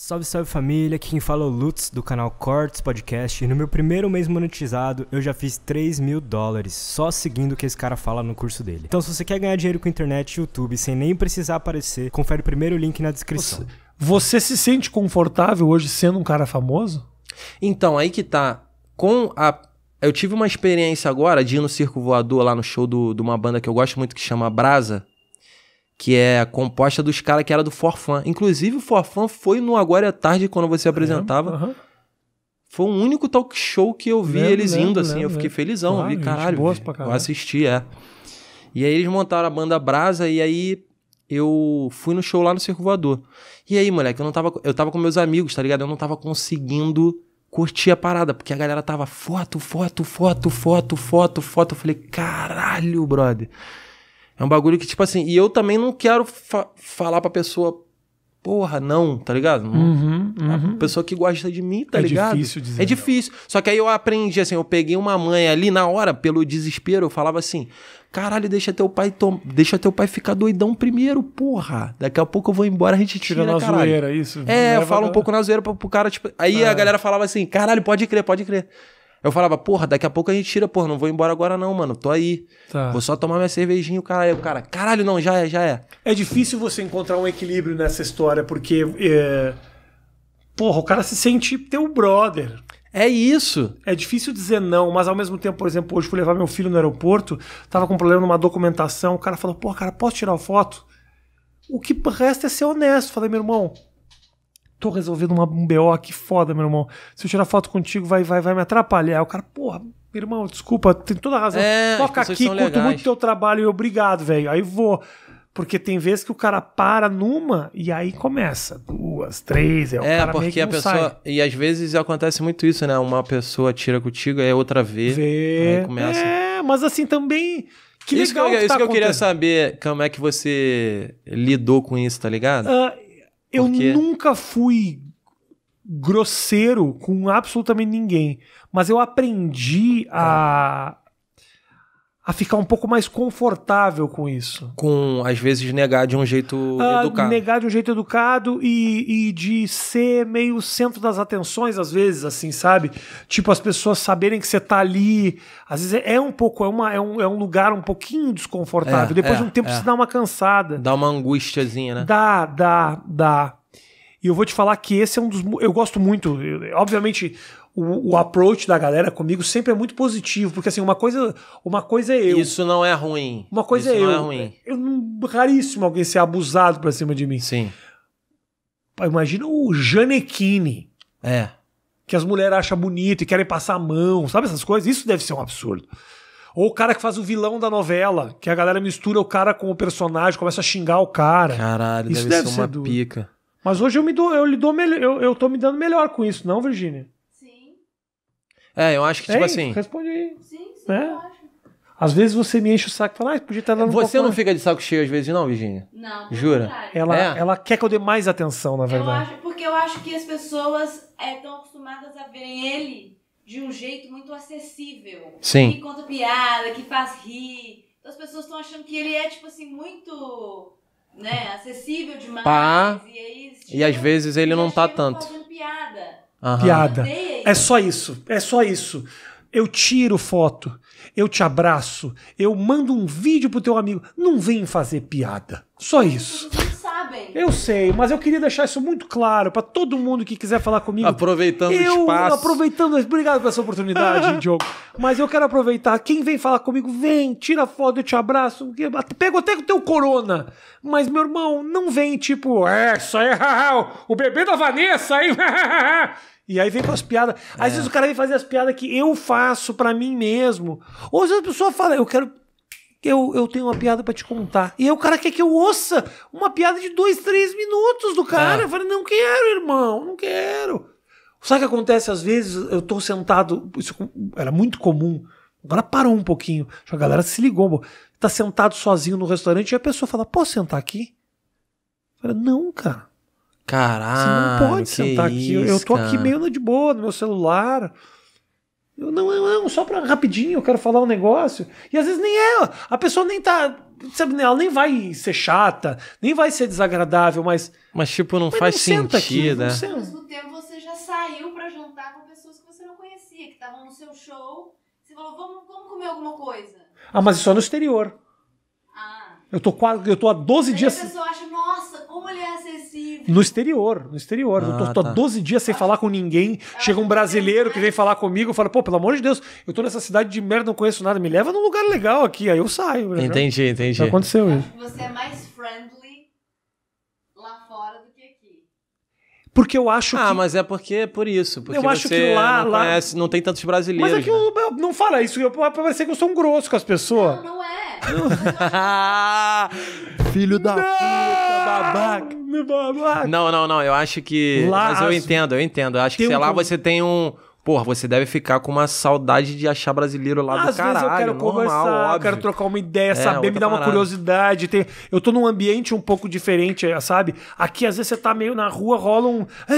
Salve, salve família, aqui quem fala é o Lutz do canal Cortes Podcast e no meu primeiro mês monetizado eu já fiz 3 mil dólares só seguindo o que esse cara fala no curso dele. Então se você quer ganhar dinheiro com internet e YouTube sem nem precisar aparecer, confere o primeiro link na descrição. Você, você se sente confortável hoje sendo um cara famoso? Então, aí que tá. Com a eu tive uma experiência agora de ir no circo voador lá no show do, de uma banda que eu gosto muito que chama Brasa, que é composta dos caras que era do Forfan. Inclusive, o Forfan foi no Agora é Tarde, quando você apresentava. uh -huh. Foi o único talk show que eu vi lembra, eles lembra, indo, assim. eu fiquei felizão. Claro, eu vi, caralho, eu assisti, é. E aí eles montaram a banda Brasa e aí eu fui no show lá no Circo Voador. E aí, moleque, eu não tava. Eu tava com meus amigos, tá ligado? Eu não tava conseguindo curtir a parada, porque a galera tava foto, foto, foto, foto, foto, foto. Eu falei, caralho, brother. É um bagulho que, tipo assim, e eu também não quero fa falar pra pessoa, porra, não, tá ligado? Uhum, uhum. A uhum. pessoa que gosta de mim, tá é ligado? É difícil dizer. É difícil. Só que aí eu aprendi, assim, eu peguei uma mãe ali na hora, pelo desespero, eu falava assim: caralho, deixa teu pai tom... deixa teu pai ficar doidão primeiro, porra. Daqui a pouco eu vou embora, a gente tira. Tira na caralho. zoeira, isso. É, eu falo um pouco na zoeira pro, pro cara, tipo. Aí a ah. galera falava assim: caralho, pode crer, pode crer. Eu falava, porra, daqui a pouco a gente tira, porra, não vou embora agora não, mano, tô aí. Tá. Vou só tomar minha cervejinha, o cara, o cara, caralho, não, já é, já é. É difícil você encontrar um equilíbrio nessa história, porque, é... porra, o cara se sente teu brother. É isso. É difícil dizer não, mas ao mesmo tempo, por exemplo, hoje fui levar meu filho no aeroporto, tava com problema numa documentação, o cara falou, porra, cara, posso tirar foto? O que resta é ser honesto. Falei, meu irmão, tô resolvendo uma, um BO aqui foda, meu irmão. Se eu tirar foto contigo, vai, vai, vai me atrapalhar. O cara, porra, meu irmão, desculpa, tem toda a razão. É, Toca aqui, curto legais. muito teu trabalho e obrigado, velho. Aí vou. Porque tem vezes que o cara para numa e aí começa. Duas, três, é o É, porque a pessoa. Sai. E às vezes acontece muito isso, né? Uma pessoa tira contigo, aí é outra vê. Vê. Aí começa. É, mas assim também. Que isso legal. Que, que tá isso que eu queria saber, como é que você lidou com isso, tá ligado? Uh, eu nunca fui grosseiro com absolutamente ninguém, mas eu aprendi a, tá a ficar um pouco mais confortável com isso. Com, às vezes, negar de um jeito ah, educado. Negar de um jeito educado e, e de ser meio centro das atenções, às vezes, assim, sabe? Tipo, as pessoas saberem que você tá ali. Às vezes é um pouco, é, uma, é, um, é um lugar um pouquinho desconfortável. É, Depois é, de um tempo é. você dá uma cansada. Dá uma angústiazinha, né? Dá, dá, dá. E eu vou te falar que esse é um dos. Eu gosto muito. Eu, obviamente, o, o, approach da galera comigo sempre é muito positivo, porque assim, uma coisa, uma coisa é eu. Isso não é ruim. Uma coisa é Isso é não eu. É ruim. Eu, raríssimo alguém ser abusado pra cima de mim. Sim. imagina o Janequine. É. Que as mulheres acham bonito e querem passar a mão, sabe essas coisas? Isso deve ser um absurdo. Ou o cara que faz o vilão da novela, que a galera mistura o cara com o personagem, começa a xingar o cara. Caralho, isso deve, deve ser, ser uma duro. pica. Mas hoje eu me dou, eu lido melhor, eu, eu tô me dando melhor com isso, não, Virgínia? É, eu acho que, tipo é isso, assim. Responde aí. Sim, sim, é. eu acho. Às vezes você me enche o saco e fala, ah, podia estar tá dando Você não fica de saco cheio às vezes, não, Virginia? Não. Jura? Ela, é. ela quer que eu dê mais atenção, na verdade. Eu acho, porque eu acho que as pessoas estão é, acostumadas a ver ele de um jeito muito acessível. Sim. Que conta piada, que faz rir. Então as pessoas estão achando que ele é, tipo assim, muito né, acessível demais. Pá. E, aí, tipo, e às tipo, vezes ele não tá tanto. Fazendo piada piada. É só isso, é só isso. Eu tiro foto, eu te abraço, eu mando um vídeo pro teu amigo. Não vem fazer piada. Só isso. Eu sei, mas eu queria deixar isso muito claro para todo mundo que quiser falar comigo. Aproveitando eu, o espaço. Aproveitando, obrigado por essa oportunidade, Diogo. Mas eu quero aproveitar. Quem vem falar comigo, vem, tira foto, eu te abraço. Pego até o teu corona. Mas, meu irmão, não vem tipo, é, isso aí, o bebê da Vanessa aí. E aí vem com as piadas. Às é. vezes o cara vem fazer as piadas que eu faço para mim mesmo. Ou às vezes a pessoa fala, eu quero eu, eu tenho uma piada para te contar. E aí o cara quer que eu ouça uma piada de dois, três minutos do cara. Ah. Eu falei, não quero, irmão, não quero. Sabe o que acontece às vezes? Eu tô sentado, isso era muito comum. Agora parou um pouquinho. A galera se ligou. Tá sentado sozinho no restaurante e a pessoa fala, posso sentar aqui? Eu falei, não, cara. Caralho. Você não pode sentar isso, aqui. Eu, eu tô cara. aqui meio de boa no meu celular. Eu, não, não, só para rapidinho, eu quero falar um negócio. E às vezes nem é, a pessoa nem tá, sabe, né, ela nem vai ser chata, nem vai ser desagradável, mas mas tipo não mas faz não sentido, aqui, né? Ao mesmo tempo você já saiu para jantar com pessoas que você não conhecia, que estavam no seu show, você falou, vamos, vamos comer alguma coisa. Ah, mas isso é no exterior. Ah. Eu tô quase, eu tô há 12 Aí dias. A pessoa acha, nossa, como ele é acessível no exterior, no exterior. Ah, eu tô, ah, tô tá. há 12 dias sem falar com ninguém. Chega um brasileiro que vem falar comigo, fala, pô, pelo amor de Deus, eu tô nessa cidade de merda, não conheço nada, me leva num lugar legal aqui, aí eu saio. Né? Entendi, já, entendi. Já aconteceu isso. Você é mais friendly lá fora do que aqui. Porque eu acho ah, que... Ah, mas é porque é por isso. Porque eu acho que lá não, lá... não tem tantos brasileiros. Mas aqui é né? eu, não fala isso, eu, parecer que eu sou um grosso com as pessoas. Não, não é. é. Filho da não! puta babaca, Me babaca. Não, não, não. Eu acho que. Lazo. Mas eu entendo, eu entendo. Eu acho que, sei um... lá, você tem um Porra, você deve ficar com uma saudade de achar brasileiro lá Às do caralho. Às vezes eu quero normal, conversar, óbvio. quero trocar uma ideia, é, saber, me dar uma curiosidade. Eu tô num ambiente um pouco diferente, eh, sabe? Aqui, às vezes, você tá meio na rua, rola um...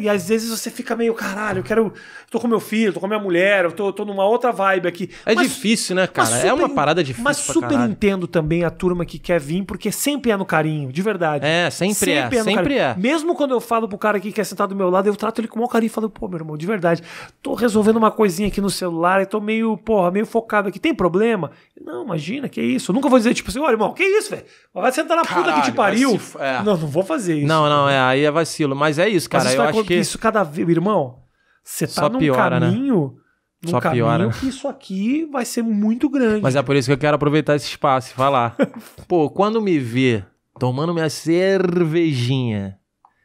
E às vezes você fica meio, caralho, eu quero... Tô com meu filho, tô com minha mulher, eu tô, tô numa outra vibe aqui. É mas, difícil, né, cara? É super, é uma parada difícil Mas super entendo também a turma que quer vir, porque sempre é no carinho, de verdade. É, sempre, é, sempre é, é sempre carinho. é. Mesmo quando eu falo pro cara que quer sentar do meu lado, eu trato ele com o maior carinho e falo, pô, meu irmão, de verdade verdade. Tô resolvendo uma coisinha aqui no celular e tô meio, porra, meio focado aqui. Tem problema? Não, imagina, que isso. Eu nunca vou dizer, tipo assim, olha, irmão, que isso, velho? Vai sentar na Caralho, puta que te pariu. Se... É. Não, não vou fazer isso. Não, não, é, aí é vacilo. Mas é isso, cara. Mas isso eu acho que... isso cada vez, irmão, você tá Só num piora, né? caminho... Né? num Só piora. que isso aqui vai ser muito grande. Mas é por isso que eu quero aproveitar esse espaço e falar. Pô, quando me ver tomando minha cervejinha,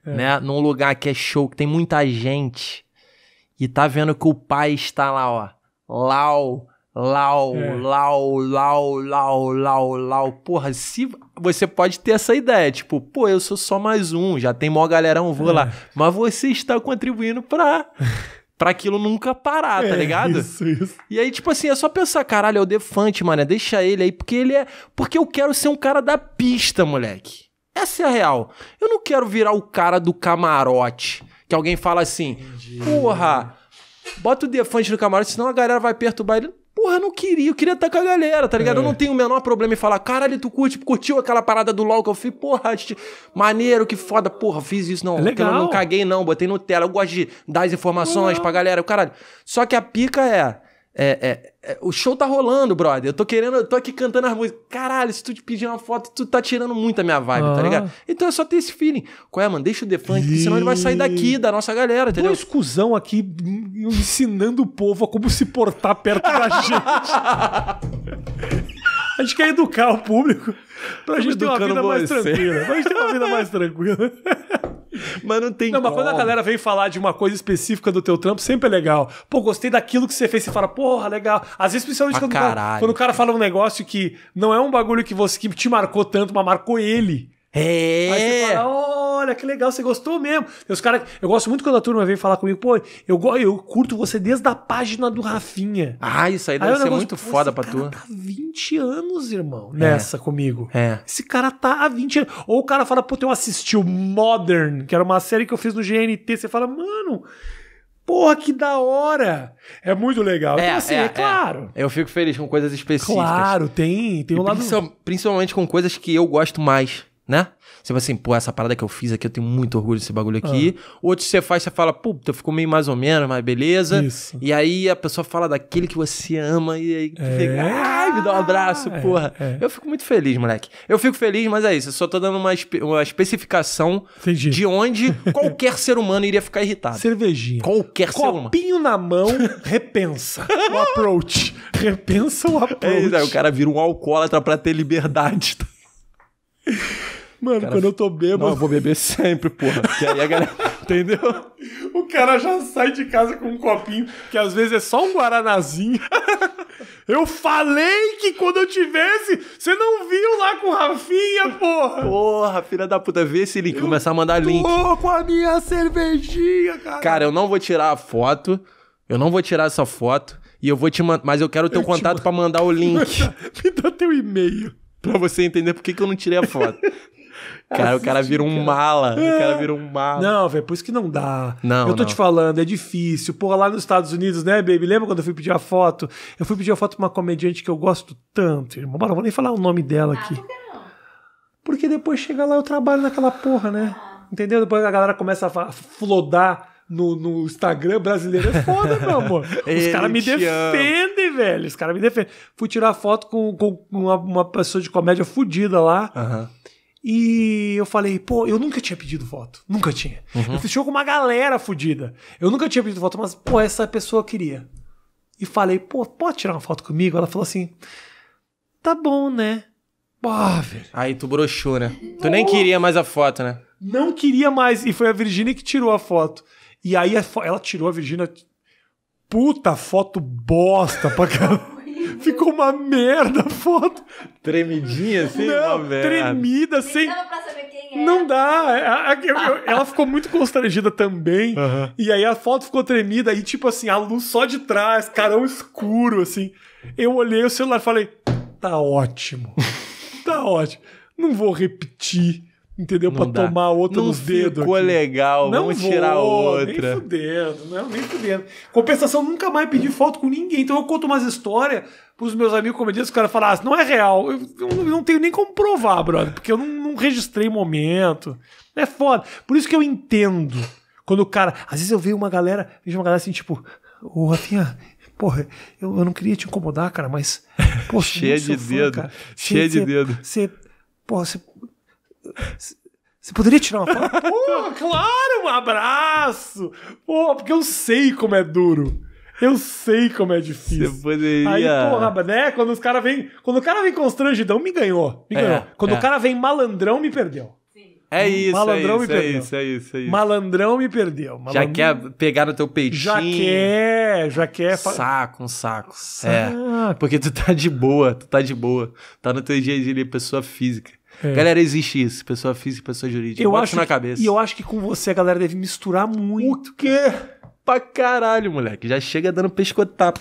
é. né, num lugar que é show, que tem muita gente, e tá vendo que o pai está lá, ó. Lau, lau, é. lau, lau, lau, lau, lau. Porra, se você pode ter essa ideia, tipo, pô, eu sou só mais um, já tem mó galerão, vou é. lá. Mas você está contribuindo pra. Pra aquilo nunca parar, tá é, tá ligado? Isso, isso. E aí, tipo assim, é só pensar, caralho, é o Defante, mano, deixa ele aí, porque ele é. Porque eu quero ser um cara da pista, moleque. Essa é a real. Eu não quero virar o cara do camarote. Que alguém fala assim, Entendi. porra, bota o defante no camarote, senão a galera vai perturbar ele. Porra, eu não queria, eu queria estar com a galera, tá ligado? É. Eu não tenho o menor problema em falar, caralho, tu curte, curtiu aquela parada do LOL que eu fiz, porra, maneiro, que foda, porra, fiz isso, não. É legal. Eu não caguei, não, botei tela, eu gosto de dar as informações é. pra galera, caralho. Só que a pica é é, é, é, o show tá rolando, brother. Eu tô querendo, eu tô aqui cantando as músicas. Caralho, se tu te pedir uma foto, tu tá tirando muito a minha vibe, ah. tá ligado? Então é só ter esse feeling. Qual é, mano? Deixa o The Funk, senão ele vai sair daqui, da nossa galera, entendeu? Dois cuzão aqui ensinando o povo a como se portar perto da gente. A gente quer educar o público pra gente ter uma vida mais tranquila. Pra gente ter uma vida mais tranquila. Mas não tem Não, mas quando a galera vem falar de uma coisa específica do teu trampo, sempre é legal. Pô, gostei daquilo que você fez. Você fala, porra, legal. Às vezes, principalmente ah, quando, quando o cara fala um negócio que não é um bagulho que você que te marcou tanto, mas marcou ele. É. Aí você fala, oh, olha que legal, você gostou mesmo. E os cara, eu gosto muito quando a turma vem falar comigo, pô, eu, eu curto você desde a página do Rafinha. Ah, isso aí deve ser negócio, muito foda pra tu. tá 20 anos, irmão, é. nessa comigo. É. Esse cara tá há 20 anos. Ou o cara fala, pô, eu assisti o Modern, que era uma série que eu fiz no GNT. Você fala, mano. Porra, que da hora! É muito legal. Então, é, então, assim, é, é, é. claro. É. Eu fico feliz com coisas específicas. Claro, tem, tem um lado. Principalmente com coisas que eu gosto mais né? Você vai assim, pô, essa parada que eu fiz aqui, eu tenho muito orgulho desse bagulho aqui. Ah. Outros você faz, você fala, eu ficou meio mais ou menos, mas beleza. Isso. E aí a pessoa fala daquele que você ama e aí é. fica, ai, me dá um abraço, é, porra. É. Eu fico muito feliz, moleque. Eu fico feliz, mas é isso. Eu só tô dando uma, espe uma especificação Entendi. de onde qualquer ser humano iria ficar irritado. Cervejinha. Qualquer Copinho ser humano. Copinho na mão, repensa o approach. Repensa o approach. É, isso aí, o cara vira um alcoólatra pra ter liberdade. Mano, cara, quando eu tô bêbado. Não, eu vou beber sempre, porra. Porque aí a galera. Entendeu? O cara já sai de casa com um copinho, que às vezes é só um guaranazinho. Eu falei que quando eu tivesse, você não viu lá com Rafinha, porra! Porra, filha da puta, vê esse link, eu começar a mandar link. Porra, com a minha cervejinha, cara. Cara, eu não vou tirar a foto, eu não vou tirar essa foto, e eu vou te mandar, mas eu quero o teu eu contato te... para mandar o link. Me dá, me dá teu e-mail. Pra você entender por que, que eu não tirei a foto. Cara, o cara vira um mala. É. O cara vira um mala. Não, velho, por isso que não dá. Não. Eu tô não. te falando, é difícil. Porra, lá nos Estados Unidos, né, baby? Lembra quando eu fui pedir a foto? Eu fui pedir a foto pra uma comediante que eu gosto tanto, irmão. não vou nem falar o nome dela ah, aqui. Porque depois chega lá, eu trabalho naquela porra, né? Ah. Entendeu? Depois a galera começa a flodar. No, no, Instagram brasileiro é foda, meu amor. Os caras me defendem, velho. Os caras me defendem. Fui tirar foto com, com uma, uma, pessoa de comédia fodida lá. Uhum. E eu falei, pô, eu nunca tinha pedido voto. Nunca tinha. Uhum. Eu fiz show com uma galera fodida. Eu nunca tinha pedido voto, mas, pô, essa pessoa queria. E falei, pô, pode tirar uma foto comigo? Ela falou assim, tá bom, né? Ah, velho. Aí tu broxou, né? Tu nem queria mais a foto, né? Não queria mais. E foi a Virgínia que tirou a foto. E aí fo ela tirou a Virgínia. Puta foto bosta pra caramba. Ficou uma merda a foto. Tremidinha assim? Não, tremida, sem. Assim. Não dá. Ela ficou muito constrangida também. Uhum. E aí a foto ficou tremida e, tipo assim, a luz só de trás, carão escuro, assim. Eu olhei o celular e falei: tá ótimo. tá ótimo. Não vou repetir. Entendeu? Não pra dá. tomar outra nos dedos. Ficou aqui. legal, não vamos vou, tirar outra. Nem fudendo, não, nem fudendo. Compensação, nunca mais pedi foto com ninguém. Então eu conto umas histórias os meus amigos comediantes, os caras falaram, ah, não é real. Eu, eu, não tenho nem como provar, brother, porque eu não, não registrei momento. É foda. Por isso que eu entendo quando o cara. Às vezes eu vejo uma galera, vejo uma galera assim, tipo, ô oh, Rafinha, porra, eu, eu não queria te incomodar, cara, mas. Pô, cheia de fã, dedo. Cara. Cheia de cê, dedo. Você. Porra, você. Você poderia tirar uma foto? Pô, claro, um abraço! Pô, porque eu sei como é duro. Eu sei como é difícil. Você poderia. Aí, porra, né? Quando os cara vem, quando o cara vem constrangidão, me ganhou. Me é, ganhou. Quando é. o cara vem malandrão, me perdeu. É isso, malandrão é isso, me é perdeu. é isso, é isso, é isso. Malandrão me perdeu. Malandrão... Já quer pegar no teu peitinho. Já quer, já quer. Saco, um saco. É. saco. É, porque tu tá de boa, tu tá de boa. Tá no teu dia de pessoa física. É. Galera, existe isso. Pessoa física e pessoa jurídica. Eu Bota acho isso na que, cabeça. E eu acho que com você a galera deve misturar muito. O quê? pra caralho, moleque. Já chega dando pescotapa.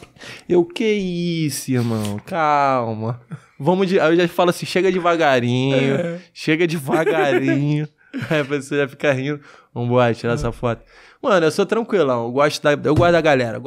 Eu, que isso, irmão? Calma. Vamos de. Aí eu já falo assim: chega devagarinho, é. chega devagarinho. Aí a pessoa já fica rindo. Vambora, tirar é. essa foto. Mano, eu sou tranquilão. Eu gosto da. Eu gosto da galera.